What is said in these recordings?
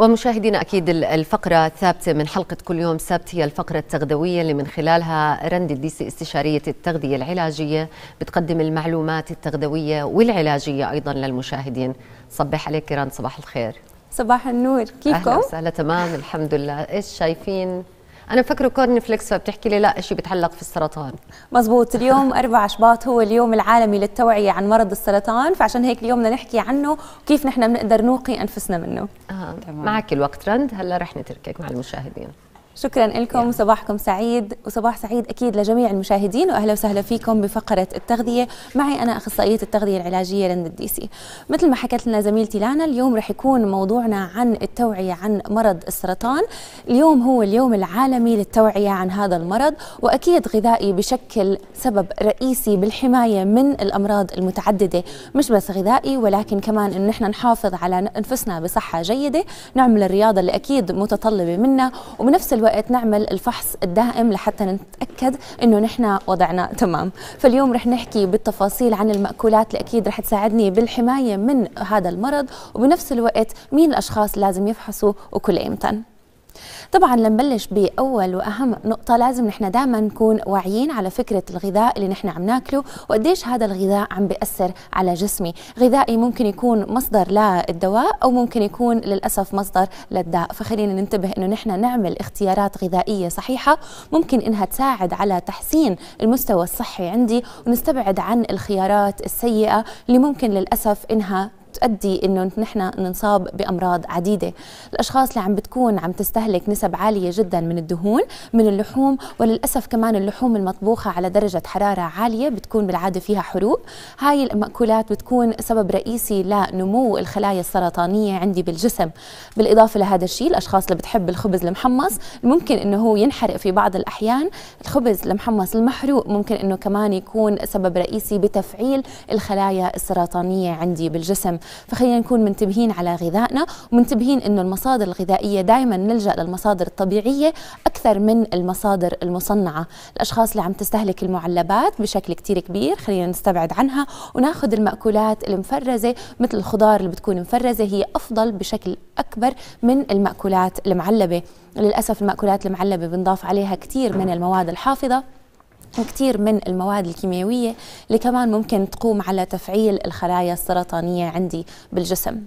ومشاهدينا أكيد الفقرة الثابتة من حلقة كل يوم سبت هي الفقرة التغذوية اللي من خلالها رند الديسي استشارية التغذية العلاجية بتقدم المعلومات التغذوية والعلاجية أيضا للمشاهدين صبح عليك رند صباح الخير صباح النور كيفكم؟ أهلا وسهلا تمام الحمد لله إيش شايفين انا مفكره كورن فليكس فبتحكي لي لا شيء بتعلق في السرطان مزبوط اليوم 4 شباط هو اليوم العالمي للتوعيه عن مرض السرطان فعشان هيك اليوم بدنا نحكي عنه وكيف نحن بنقدر نوقي انفسنا منه آه. معك الوقت رند هلا رح نتركك مع المشاهدين شكرا لكم yeah. صباحكم سعيد وصباح سعيد اكيد لجميع المشاهدين واهلا وسهلا فيكم بفقره التغذيه معي انا اخصائيه التغذيه العلاجيه لند الديسي مثل ما حكت لنا زميلتي لانا اليوم رح يكون موضوعنا عن التوعيه عن مرض السرطان اليوم هو اليوم العالمي للتوعيه عن هذا المرض واكيد غذائي بشكل سبب رئيسي بالحمايه من الامراض المتعدده مش بس غذائي ولكن كمان ان احنا نحافظ على انفسنا بصحه جيده نعمل الرياضه اللي اكيد متطلبه منا وبنفس الوقت نعمل الفحص الدائم لحتى نتاكد انه نحن وضعنا تمام فاليوم رح نحكي بالتفاصيل عن الماكولات اللي اكيد رح تساعدني بالحمايه من هذا المرض وبنفس الوقت مين الاشخاص لازم يفحصوا وكل امتى طبعا لنبلش باول واهم نقطه لازم نحن دائما نكون واعيين على فكره الغذاء اللي نحن عم ناكله وقديش هذا الغذاء عم بياثر على جسمي غذائي ممكن يكون مصدر للدواء او ممكن يكون للاسف مصدر للداء فخلينا ننتبه انه نحن نعمل اختيارات غذائيه صحيحه ممكن انها تساعد على تحسين المستوى الصحي عندي ونستبعد عن الخيارات السيئه اللي ممكن للاسف انها تؤدي انه نحن ننصاب بامراض عديده الاشخاص اللي عم بتكون عم تستهلك نسب عاليه جدا من الدهون من اللحوم وللاسف كمان اللحوم المطبوخه على درجه حراره عاليه بتكون بالعاده فيها حروق هاي الماكولات بتكون سبب رئيسي لنمو الخلايا السرطانيه عندي بالجسم بالاضافه لهذا الشيء الاشخاص اللي بتحب الخبز المحمص ممكن انه هو ينحرق في بعض الاحيان الخبز المحمص المحروق ممكن انه كمان يكون سبب رئيسي بتفعيل الخلايا السرطانيه عندي بالجسم فخلينا نكون منتبهين على غذائنا ومنتبهين انه المصادر الغذائيه دائما نلجا للمصادر الطبيعيه اكثر من المصادر المصنعه الاشخاص اللي عم تستهلك المعلبات بشكل كتير كبير خلينا نستبعد عنها وناخذ الماكولات المفرزه مثل الخضار اللي بتكون مفرزه هي افضل بشكل اكبر من الماكولات المعلبه للاسف الماكولات المعلبه بنضاف عليها كثير من المواد الحافظه كثير من المواد الكيميائية اللي كمان ممكن تقوم على تفعيل الخلايا السرطانية عندي بالجسم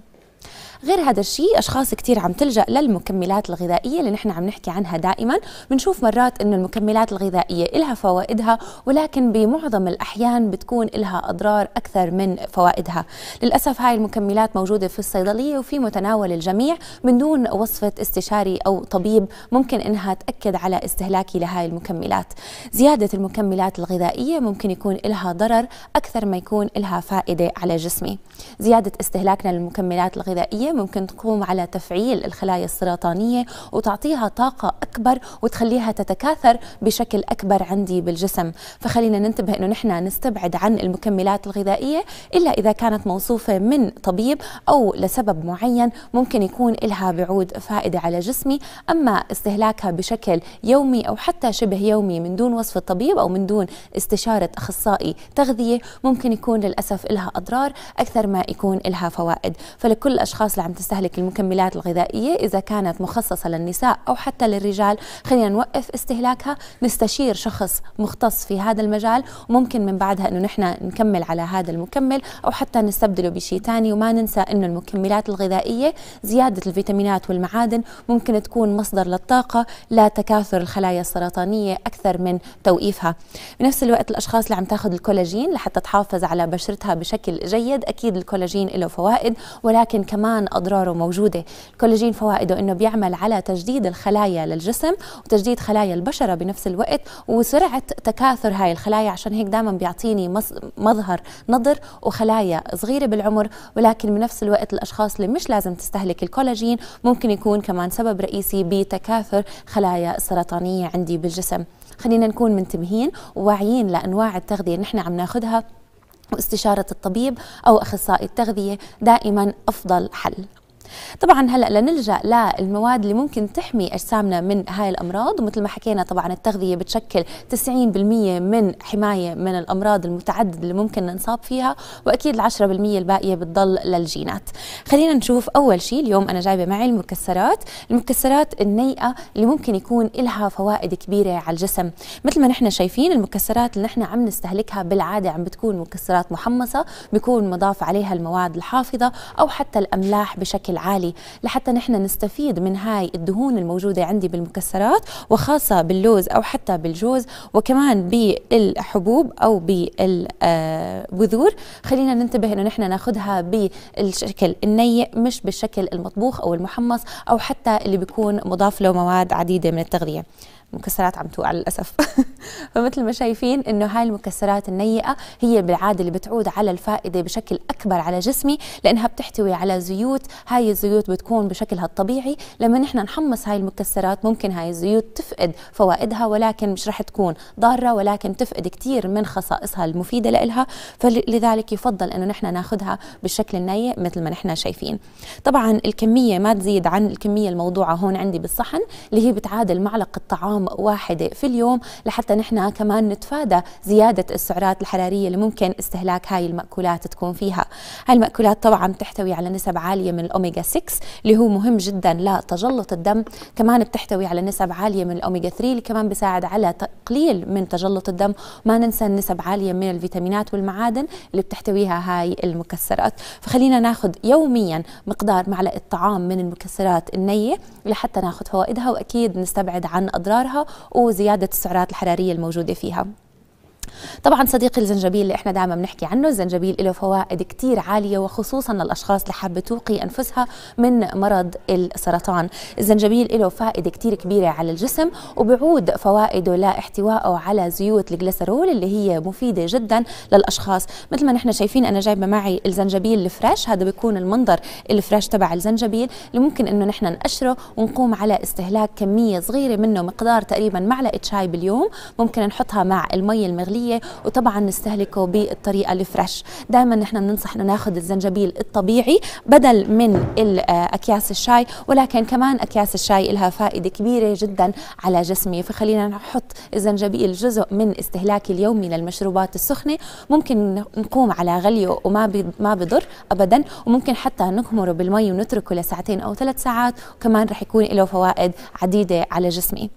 غير هذا الشيء اشخاص كثير عم تلجا للمكملات الغذائيه اللي نحن عم نحكي عنها دائما بنشوف مرات انه المكملات الغذائيه لها فوائدها ولكن بمعظم الاحيان بتكون لها اضرار اكثر من فوائدها للاسف هاي المكملات موجوده في الصيدليه وفي متناول الجميع من دون وصفه استشاري او طبيب ممكن انها تاكد على استهلاكي لهاي المكملات زياده المكملات الغذائيه ممكن يكون لها ضرر اكثر ما يكون لها فائده على جسمي زياده استهلاكنا للمكملات الغذائيه ممكن تقوم على تفعيل الخلايا السرطانية وتعطيها طاقة أكبر وتخليها تتكاثر بشكل أكبر عندي بالجسم فخلينا ننتبه أنه نحن نستبعد عن المكملات الغذائية إلا إذا كانت موصوفة من طبيب أو لسبب معين ممكن يكون لها بعود فائدة على جسمي أما استهلاكها بشكل يومي أو حتى شبه يومي من دون وصف الطبيب أو من دون استشارة أخصائي تغذية ممكن يكون للأسف لها أضرار أكثر ما يكون لها فوائد فلكل الأشخاص عم تستهلك المكملات الغذائية إذا كانت مخصصة للنساء أو حتى للرجال خلينا نوقف استهلاكها نستشير شخص مختص في هذا المجال وممكن من بعدها أنه نحن نكمل على هذا المكمل أو حتى نستبدله بشيء ثاني وما ننسى أنه المكملات الغذائية زيادة الفيتامينات والمعادن ممكن تكون مصدر للطاقة لا تكاثر الخلايا السرطانية أكثر من توقيفها بنفس الوقت الأشخاص اللي عم تاخذ الكولاجين لحتى تحافظ على بشرتها بشكل جيد أكيد الكولاجين له فوائد ولكن كمان كمان أضراره موجودة الكولاجين فوائده أنه بيعمل على تجديد الخلايا للجسم وتجديد خلايا البشرة بنفس الوقت وسرعة تكاثر هاي الخلايا عشان هيك دائما بيعطيني مظهر نضر وخلايا صغيرة بالعمر ولكن بنفس الوقت الأشخاص اللي مش لازم تستهلك الكولاجين ممكن يكون كمان سبب رئيسي بتكاثر خلايا السرطانيه عندي بالجسم خلينا نكون منتبهين وواعيين لأنواع التغذية اللي نحن عم ناخذها واستشارة الطبيب أو أخصائي التغذية دائما أفضل حل طبعا هلا لنلجا للمواد اللي ممكن تحمي اجسامنا من هاي الامراض ومثل ما حكينا طبعا التغذيه بتشكل 90% من حمايه من الامراض المتعدده اللي ممكن ننصاب فيها واكيد ال 10% الباقيه بتضل للجينات خلينا نشوف اول شيء اليوم انا جايبه معي المكسرات المكسرات النيئه اللي ممكن يكون لها فوائد كبيره على الجسم مثل ما نحن شايفين المكسرات اللي نحن عم نستهلكها بالعاده عم بتكون مكسرات محمصه بيكون مضاف عليها المواد الحافظه او حتى الاملاح بشكل عالي لحتى نحن نستفيد من هاي الدهون الموجودة عندي بالمكسرات وخاصة باللوز أو حتى بالجوز وكمان بالحبوب أو بالبذور خلينا ننتبه أنه نحن ناخدها بالشكل النيء مش بالشكل المطبوخ أو المحمص أو حتى اللي بيكون مضاف له مواد عديدة من التغذية المكسرات عم توقع للاسف فمثل ما شايفين انه هاي المكسرات النيئه هي بالعاده اللي بتعود على الفائده بشكل اكبر على جسمي لانها بتحتوي على زيوت هاي الزيوت بتكون بشكلها الطبيعي لما نحن نحمص هاي المكسرات ممكن هاي الزيوت تفقد فوائدها ولكن مش رح تكون ضاره ولكن تفقد كثير من خصائصها المفيده لإلها فلذلك يفضل انه نحن ناخذها بالشكل النيئ مثل ما نحن شايفين طبعا الكميه ما تزيد عن الكميه الموضوعه هون عندي بالصحن اللي هي بتعادل معلقه طعام بسهم واحدة في اليوم لحتى نحن كمان نتفادى زيادة السعرات الحرارية اللي ممكن استهلاك هاي المأكولات تكون فيها هاي المأكولات طبعا تحتوي على نسب عالية من الأوميجا 6 اللي هو مهم جدا لتجلط الدم كمان بتحتوي على نسب عالية من الأوميجا 3 اللي كمان بيساعد على تقليل من تجلط الدم ما ننسى نسب عالية من الفيتامينات والمعادن اللي بتحتويها هاي المكسرات فخلينا ناخذ يوميا مقدار معلقة طعام من المكسرات النية لحتى ناخذ فوائدها وأكيد نستبعد عن أضرار أسعارها وزيادة السعرات الحرارية الموجودة فيها طبعا صديقي الزنجبيل اللي احنا دائما بنحكي عنه الزنجبيل له فوائد كتير عاليه وخصوصا للاشخاص اللي حابه توقي انفسها من مرض السرطان الزنجبيل له فائده كتير كبيره على الجسم وبعود فوائده لاحتوائه على زيوت الجليسرول اللي هي مفيده جدا للاشخاص مثل ما نحن شايفين انا جايبه معي الزنجبيل الفريش هذا بيكون المنظر الفريش تبع الزنجبيل اللي ممكن انه نحن نقشره ونقوم على استهلاك كميه صغيره منه مقدار تقريبا معلقه شاي باليوم ممكن نحطها مع المي المغليه المغليه وطبعا نستهلكه بالطريقه الفريش دائما نحن بننصح انه ناخذ الزنجبيل الطبيعي بدل من اكياس الشاي ولكن كمان اكياس الشاي لها فائده كبيره جدا على جسمي فخلينا نحط الزنجبيل جزء من استهلاكي اليومي للمشروبات السخنه ممكن نقوم على غليه وما ما بضر ابدا وممكن حتى نغمره بالمي ونتركه لساعتين او ثلاث ساعات وكمان رح يكون له فوائد عديده على جسمي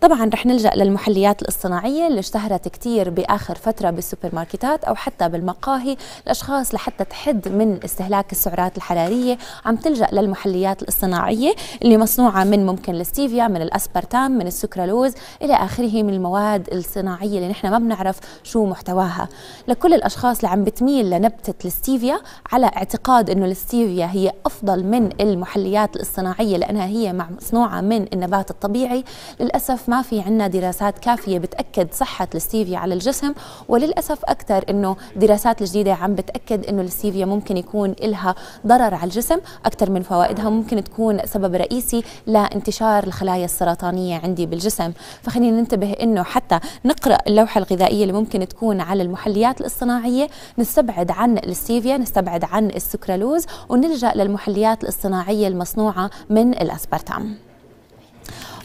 طبعا رح نلجا للمحليات الاصطناعيه اللي اشتهرت كثير باخر فتره بالسوبر ماركتات او حتى بالمقاهي الاشخاص لحتى تحد من استهلاك السعرات الحراريه عم تلجا للمحليات الصناعيه اللي مصنوعه من ممكن الستيفيا من الاسبرتام من السكرالوز الى اخره من المواد الصناعيه اللي نحن ما بنعرف شو محتواها لكل الاشخاص اللي عم بتميل لنبته الستيفيا على اعتقاد انه الستيفيا هي افضل من المحليات الصناعيه لانها هي مصنوعه من النبات الطبيعي للاسف ما في عندنا دراسات كافيه بتاكد صحه الستيفيا على الجسم الجسم وللاسف اكثر انه دراسات الجديده عم بتاكد انه الستيفيا ممكن يكون لها ضرر على الجسم اكثر من فوائدها ممكن تكون سبب رئيسي لانتشار الخلايا السرطانيه عندي بالجسم فخلينا ننتبه انه حتى نقرا اللوحه الغذائيه اللي ممكن تكون على المحليات الاصطناعيه نستبعد عن الستيفيا نستبعد عن السكرالوز ونلجا للمحليات الاصطناعيه المصنوعه من الاسبرتام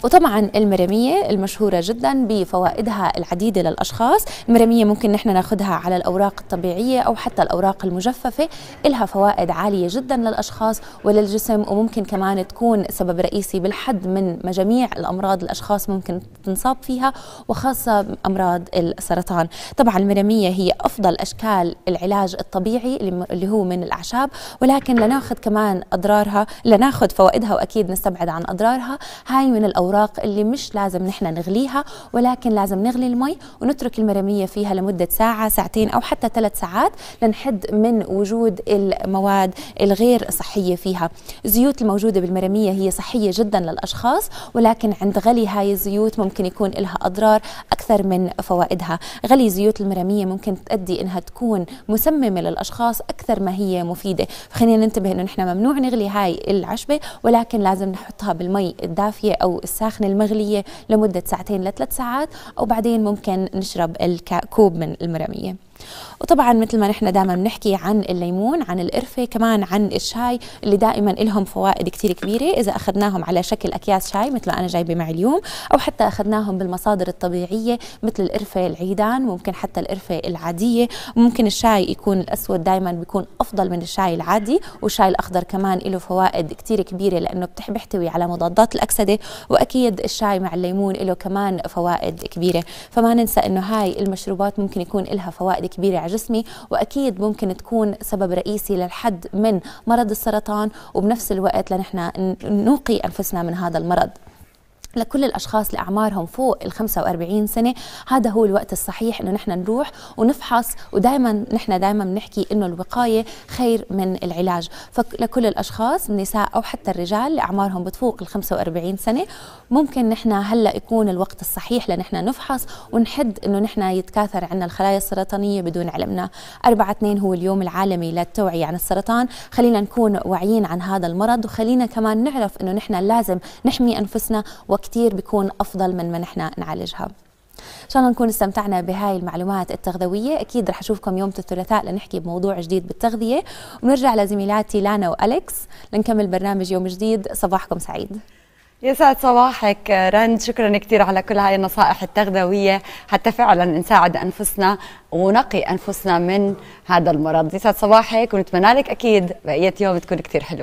وطبعا المرمية المشهورة جدا بفوائدها العديدة للأشخاص المرمية ممكن نحن ناخذها على الأوراق الطبيعية أو حتى الأوراق المجففة إلها فوائد عالية جدا للأشخاص وللجسم وممكن كمان تكون سبب رئيسي بالحد من مجاميع الأمراض الأشخاص ممكن تنصاب فيها وخاصة أمراض السرطان طبعا المرمية هي أفضل أشكال العلاج الطبيعي اللي هو من الأعشاب ولكن لناخذ كمان أضرارها لناخذ فوائدها وأكيد نستبعد عن أضرارها هاي من الأوراق الاوراق اللي مش لازم نحن نغليها ولكن لازم نغلي المي ونترك المرميه فيها لمده ساعه ساعتين او حتى ثلاث ساعات لنحد من وجود المواد الغير صحيه فيها الزيوت الموجوده بالمرميه هي صحيه جدا للاشخاص ولكن عند غلي هاي الزيوت ممكن يكون لها اضرار اكثر من فوائدها غلي زيوت المرميه ممكن تؤدي انها تكون مسممه للاشخاص اكثر ما هي مفيده فخلينا ننتبه انه نحن ممنوع نغلي هاي العشبه ولكن لازم نحطها بالمي الدافيه او الساعة الساخنة المغلية لمدة ساعتين لثلاث ساعات وبعدين ممكن نشرب الكوب من المرمية وطبعا مثل ما نحن دائما بنحكي عن الليمون عن القرفه كمان عن الشاي اللي دائما لهم فوائد كثير كبيره اذا اخذناهم على شكل اكياس شاي مثل ما انا جايبه معي اليوم او حتى اخذناهم بالمصادر الطبيعيه مثل القرفه العيدان ممكن حتى القرفه العاديه ممكن الشاي يكون الاسود دائما بيكون افضل من الشاي العادي والشاي الاخضر كمان له فوائد كثير كبيره لانه بيحتوي على مضادات الاكسده واكيد الشاي مع الليمون له كمان فوائد كبيره فما ننسى انه هاي المشروبات ممكن يكون لها فوائد فائده كبيره على جسمي واكيد ممكن تكون سبب رئيسي للحد من مرض السرطان وبنفس الوقت لنحن نوقي انفسنا من هذا المرض لكل الاشخاص اللي اعمارهم فوق ال 45 سنه هذا هو الوقت الصحيح انه نحن نروح ونفحص ودائما نحن دائما بنحكي انه الوقايه خير من العلاج فلكل الاشخاص النساء او حتى الرجال اللي اعمارهم بتفوق ال 45 سنه ممكن نحن هلا يكون الوقت الصحيح لنحن نفحص ونحد انه نحن يتكاثر عندنا الخلايا السرطانيه بدون علمنا 4 2 هو اليوم العالمي للتوعيه عن السرطان خلينا نكون واعيين عن هذا المرض وخلينا كمان نعرف انه نحن لازم نحمي انفسنا كتير بيكون أفضل من ما نحن نعالجها ان شاء الله نكون استمتعنا بهاي المعلومات التغذويه اكيد رح اشوفكم يوم الثلاثاء لنحكي بموضوع جديد بالتغذيه ونرجع لزميلاتي لانا والكس لنكمل برنامج يوم جديد صباحكم سعيد يسعد صباحك رند شكرا كثير على كل هاي النصائح التغذوية حتى فعلا نساعد أنفسنا ونقي أنفسنا من هذا المرض يسعد صباحك ونتمنى لك أكيد بقية يوم تكون كثير حلوة